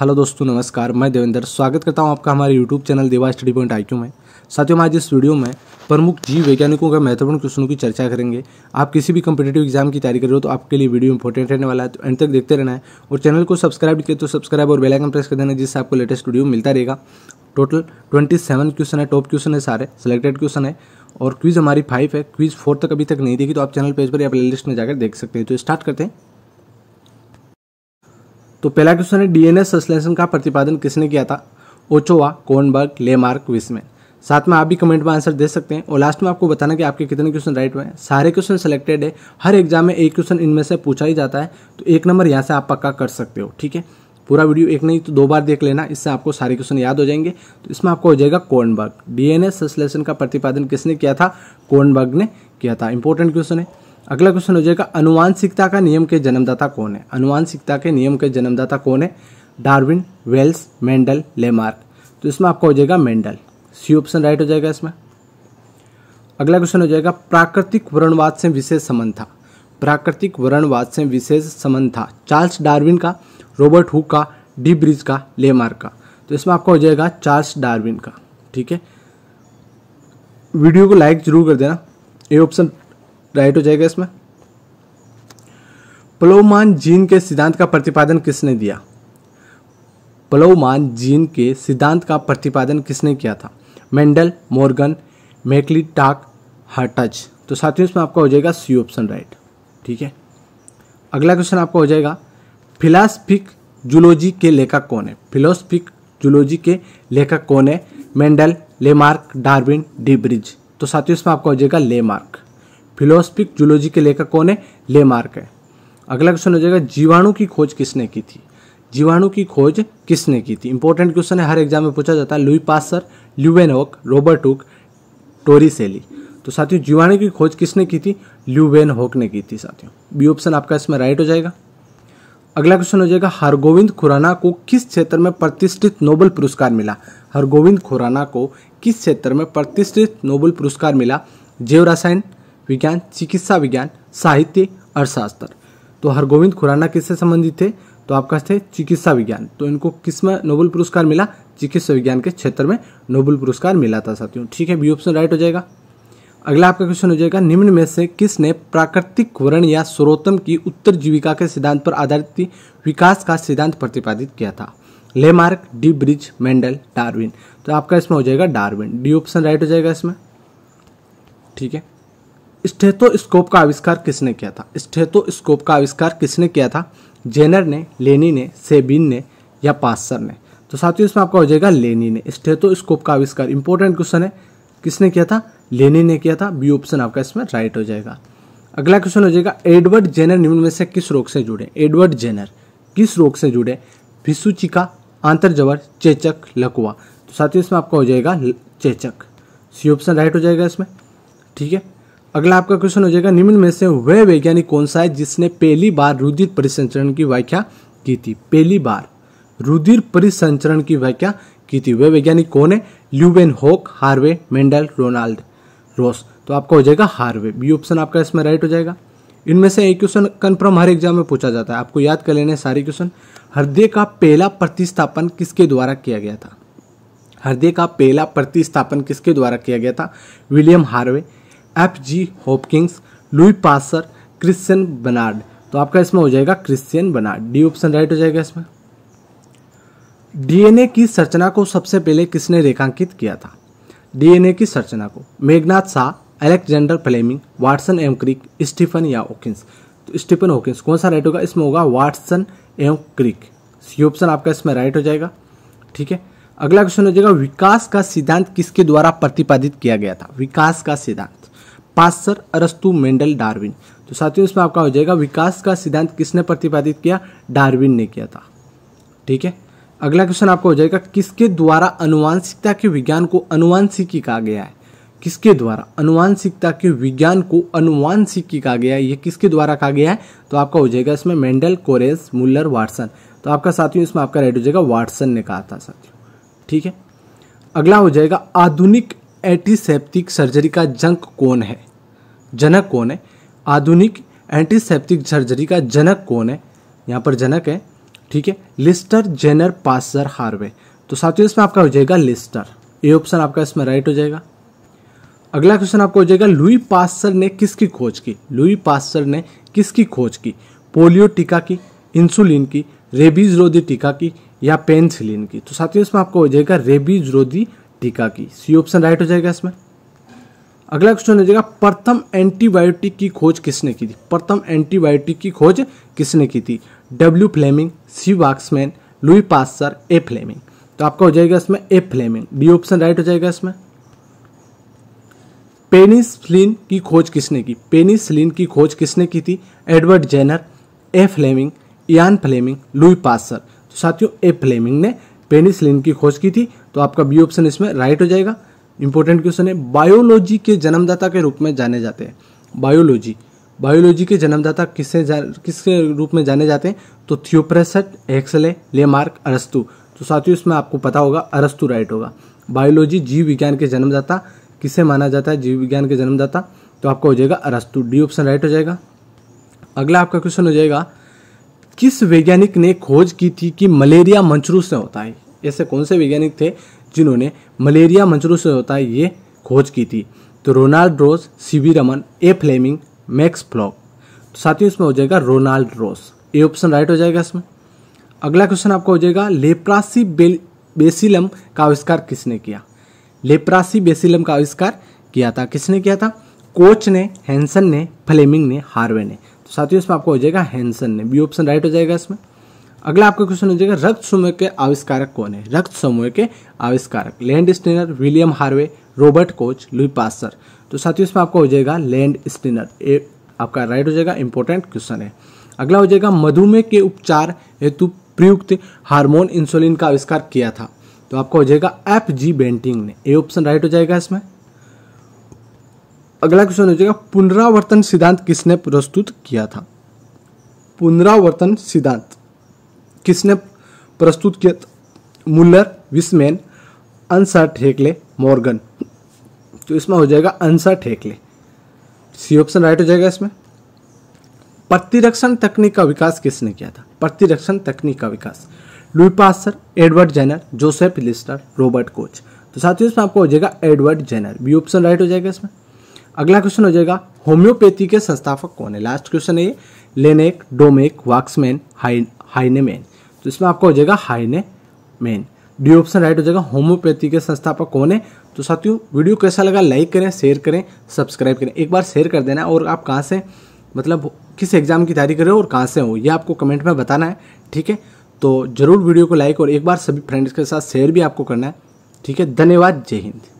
hello दोस्तों नमस्कार मैं देवेंद्र स्वागत करता हूं आपका हमारे YouTube channel Deva study point आई में साथियों आज इस वीडियो में प्रमुख जीव वैज्ञानिकों के महत्वपूर्ण क्वेश्चनों की चर्चा करेंगे आप किसी भी कम्पिटेटिव एग्जाम की तैयारी कर रहे हो तो आपके लिए वीडियो इंपॉर्टेंट रहने वाला है तो एंड तक देखते रहना है और चैनल को सब्सक्राइब किए तो सब्सक्राइब और बेलाइकन प्रेस कर देना जिससे आपको लेटेस्ट वीडियो मिलता रहेगा टोटल ट्वेंटी सेवन क्वेश्चन है टॉप क्वेश्चन है सारे सिलेक्टेड क्वेश्चन है और क्वीज हमारी फाइव है क्वीज़ फोर तक अभी तक नहीं देगी तो आप चैनल पेज पर या प्ले लिस्ट में जाकर देख सकते हैं तो स्टार्ट करते हैं तो पहला क्वेश्चन है डीएनए संश्लेषण का प्रतिपादन किसने किया था ओचोवा कोनबर्ग लेमार्क में साथ में आप भी कमेंट में आंसर दे सकते हैं और लास्ट में आपको बताना कि आपके कितने क्वेश्चन राइट हुए हैं सारे क्वेश्चन सेलेक्टेड है हर एग्जाम में एक क्वेश्चन इनमें से पूछा ही जाता है तो एक नंबर यहाँ से आप पक्का कर सकते हो ठीक है पूरा वीडियो एक नहीं तो दो बार देख लेना इससे आपको सारे क्वेश्चन याद हो जाएंगे तो इसमें आपको हो जाएगा कोनबर्ग डीएनए संश्लेषण का प्रतिपादन किसने किया था कोनबर्ग ने किया था इंपॉर्टेंट क्वेश्चन है अगला क्वेश्चन हो जाएगा अनुवांशिकता का नियम के जन्मदाता कौन है अनुवांशिकता के नियम के जन्मदाता कौन है डार्विन वेल्स मेंडल लेमार्क तो इसमें आपका हो जाएगा मेंडल सी ऑप्शन राइट हो जाएगा इसमें अगला क्वेश्चन हो जाएगा प्राकृतिक वर्णवाद से विशेष संबंध था प्राकृतिक वर्णवाद से विशेष संबंध था चार्ल्स डार्विन का रॉबर्ट हुक का डी ब्रिज का लेमार्क का तो इसमें आपका हो जाएगा चार्ल्स डार्विन का ठीक है वीडियो को लाइक जरूर कर देना ए ऑप्शन राइट हो जाएगा इसमें प्लोमान जीन के सिद्धांत का प्रतिपादन किसने दिया प्लोमान जीन के सिद्धांत का प्रतिपादन किसने किया था मेंडल मोर्गन मेकली टाक हटच तो साथियों इसमें आपका हो जाएगा सी ऑप्शन राइट ठीक है अगला क्वेश्चन आपका हो जाएगा फिलासफिक जुलोजी के लेखक कौन है फिलोसफिक जुलोजी के लेखक कौन है मेंडल लेमार्क डार्विन ब्रिज तो साथियों इसमें आपका हो जाएगा लेमार्क फिलोसफिक जूलॉजी के लेखक कौन है लेमार्क है अगला क्वेश्चन हो जाएगा जीवाणु की खोज किसने की थी जीवाणु की खोज किसने की थी इंपॉर्टेंट क्वेश्चन है हर एग्जाम में पूछा जाता है लुई पासर होक रॉबर्ट हुक टोरी सेली तो साथियों जीवाणु की खोज किसने की थी ल्यूवेन होक ने की थी साथियों बी ऑप्शन आपका इसमें राइट हो जाएगा अगला क्वेश्चन हो जाएगा हरगोविंद खुराना को किस क्षेत्र में प्रतिष्ठित नोबल पुरस्कार मिला हरगोविंद खुराना को किस क्षेत्र में प्रतिष्ठित नोबल पुरस्कार मिला जैव रसायन विज्ञान चिकित्सा विज्ञान साहित्य अर्थशास्त्र तो हरगोविंद खुराना किससे संबंधित थे तो आपका थे चिकित्सा विज्ञान तो इनको किस में नोबल पुरस्कार मिला चिकित्सा विज्ञान के क्षेत्र में नोबल पुरस्कार मिला था साथियों ठीक है बी ऑप्शन राइट हो जाएगा अगला आपका क्वेश्चन हो जाएगा निम्न में से किसने प्राकृतिक वर्ण या सर्वोत्तम की उत्तर जीविका के सिद्धांत पर आधारित विकास का सिद्धांत प्रतिपादित किया था Lamarck de Vries Mendel Darwin तो आपका इसमें हो जाएगा डार्विन डी ऑप्शन राइट हो जाएगा इसमें ठीक है स्टेथोस्कोप का आविष्कार किसने किया था स्टेथोस्कोप का आविष्कार किसने किया था जेनर ने लेनी ने सेबिन ने या पासर ने तो साथियों इसमें आपका हो जाएगा लेनी ने स्टेथोस्कोप का आविष्कार इंपॉर्टेंट क्वेश्चन है किसने किया था लेनी ने किया था बी ऑप्शन आपका इसमें राइट हो जाएगा अगला क्वेश्चन हो जाएगा एडवर्ड जेनर निम्न में से किस रोग से जुड़े एडवर्ड जेनर किस रोग से जुड़े आंतर आंतरजवर चेचक लकवा तो साथियों इसमें आपका हो जाएगा चेचक सी ऑप्शन राइट हो जाएगा इसमें ठीक है अगला आपका क्वेश्चन हो जाएगा निम्न में से वह वैज्ञानिक कौन सा है जिसने पहली बार रुधिर परिसंचरण की व्याख्या की थी पहली बार रुधिर परिसंचरण की व्याख्या की थी वह वैज्ञानिक कौन है ल्यूबेन होक हार्वे मेंडल रोनाल्ड रोस तो आपका हो जाएगा हार्वे बी ऑप्शन आपका इसमें राइट हो जाएगा इनमें से एक क्वेश्चन कन्फर्म हर एग्जाम में पूछा जाता है आपको याद कर लेने सारे क्वेश्चन हृदय का पहला प्रतिस्थापन किसके द्वारा किया गया था हृदय का पहला प्रतिस्थापन किसके द्वारा किया गया था William Harvey F G Hopkins Louis Pasteur Christian Bernard तो आपका इसमें हो जाएगा Christian Bernard D option right हो जाएगा इसमें डीएनए की संरचना को सबसे पहले किसने रेखांकित किया था डीएनए की संरचना को Meghnad Saha Alexander Fleming Watson and Crick Stephen या ओकिंस तो स्टीफन ओकिंस कौन सा राइट होगा इसमें होगा Watson and Crick C option आपका इसमें राइट हो जाएगा ठीक है अगला क्वेश्चन हो जाएगा विकास का सिद्धांत किसके द्वारा प्रतिपादित किया गया था विकास का सिद्धांत पासर अरस्तु मेंडल डार्विन तो साथियों इसमें आपका हो जाएगा विकास का सिद्धांत किसने प्रतिपादित किया डार्विन ने किया था ठीक है अगला क्वेश्चन आपका हो जाएगा किसके द्वारा अनुवांशिकता के विज्ञान को अनुवांशिकी कहा गया है किसके द्वारा अनुवांशिकता के विज्ञान को अनुवांशिकी कहा गया है ये किसके द्वारा कहा गया है तो आपका हो जाएगा इसमें मेंडल कोरेस मुल्लर वाटसन तो आपका साथियों इसमें आपका राइट हो जाएगा वाटसन ने कहा था साथियों ठीक है अगला हो जाएगा आधुनिक एटीसेप्टिक सर्जरी का जंक कौन है जनक कौन है आधुनिक एंटीसेप्टिक सर्जरी का जनक कौन है यहाँ पर जनक है ठीक है लिस्टर जेनर पासर हार्वे तो साथियों इसमें आपका हो जाएगा लिस्टर ये ऑप्शन आपका इसमें राइट हो जाएगा अगला क्वेश्चन आपका हो जाएगा लुई पासर ने किसकी खोज की लुई पासर ने किसकी खोज की पोलियो टीका की इंसुलिन की रेबीज रोधी टीका की या पेंसिलिन की तो साथियों इसमें आपका हो जाएगा रेबीज रोधी टीका की सी ऑप्शन राइट हो जाएगा इसमें अगला क्वेश्चन हो जाएगा प्रथम एंटीबायोटिक की खोज किसने की थी प्रथम एंटीबायोटिक की खोज किसने की थी W Fleming C Waksman Louis Pasteur A Fleming तो आपका हो जाएगा इसमें A Fleming B option right हो जाएगा इसमें पेनिसलिन की खोज किसने की पेनिसलिन की खोज किसने की थी Edward Jenner A Fleming Ian Fleming Louis Pasteur तो साथियों ए फ्लेमिंग ने पेनिसलिन की खोज की थी तो आपका बी ऑप्शन इसमें राइट हो जाएगा इंपॉर्टेंट क्वेश्चन है बायोलॉजी के जन्मदाता के रूप में जाने जाते हैं बायोलॉजी बायोलॉजी के जन्मदाता किससे किसके रूप में जाने जाते हैं तो थियोप्रेसट एक्सले लेमार्क अरस्तु तो साथियों इसमें आपको पता होगा अरस्तु राइट होगा बायोलॉजी जीव विज्ञान के जन्मदाता किसे माना जाता है जीव विज्ञान के जन्मदाता तो आपका हो जाएगा अरस्तु डी ऑप्शन राइट हो जाएगा अगला आपका क्वेश्चन हो जाएगा किस वैज्ञानिक ने खोज की थी कि मलेरिया मंचरू से होता है ऐसे कौन से वैज्ञानिक थे जिन्होंने मलेरिया मच्छरों से होता है ये खोज की थी तो Ronald Ross C V Raman A Fleming Max Planck तो साथ ही उसमें हो जाएगा Ronald Ross A option right हो जाएगा इसमें अगला क्वेश्चन आपका हो जाएगा लेप्रासी बेसिलम का आविष्कार किसने किया लेप्रासी बेसिलम का आविष्कार किया था किसने किया था कोच ने हैंसन ने फ्लेमिंग ने हार्वे ने तो साथ ही उसमें आपको हो जाएगा हैंसन ने बी ऑप्शन राइट हो जाएगा इसमें अगला आपका क्वेश्चन हो जाएगा रक्त समूह के आविष्कारक कौन है रक्त समूह के आविष्कारक Landsteiner William Harvey Robert Koch Louis Pasteur तो साथ ही उसमें आपका हो जाएगा लैंड स्टेनर ए आपका राइट हो जाएगा इंपॉर्टेंट क्वेश्चन है अगला हो जाएगा मधुमेह के उपचार हेतु प्रयुक्त हार्मोन इंसुलिन का आविष्कार किया था तो आपका हो जाएगा एफ जी बेंटिंग ने ए ऑप्शन राइट हो जाएगा इसमें अगला क्वेश्चन हो जाएगा पुनरावर्तन सिद्धांत किसने प्रस्तुत किया था पुनरावर्तन सिद्धांत किसने प्रस्तुत किया मुल्लर विस्मैन अंसा ठेकले मॉर्गन तो इसमें हो जाएगा अंसा ठेकले सी ऑप्शन राइट हो जाएगा इसमें प्रतिरक्षण तकनीक का विकास किसने किया था प्रतिरक्षण तकनीक का विकास Louis Pasteur Edward Jenner Joseph Lister Robert Koch तो साथ ही इसमें आपको हो जाएगा Edward Jenner B option right हो जाएगा इसमें अगला क्वेश्चन हो जाएगा होम्योपैथी के संस्थापक कौन है लास्ट क्वेश्चन है लेनेक डोमेक वाक्समैन हाइनेमैन तो इसमें आपका हो जाएगा Hahnemann D option right हो जाएगा होम्योपैथी के संस्थापक कौन है तो साथियों वीडियो कैसा लगा लाइक करें शेयर करें सब्सक्राइब करें एक बार शेयर कर देना और आप कहाँ से मतलब किस एग्ज़ाम की तैयारी कर रहे हो और कहाँ से हो ये आपको कमेंट में बताना है ठीक है तो ज़रूर वीडियो को लाइक और एक बार सभी फ्रेंड्स के साथ शेयर भी आपको करना है ठीक है धन्यवाद जय हिंद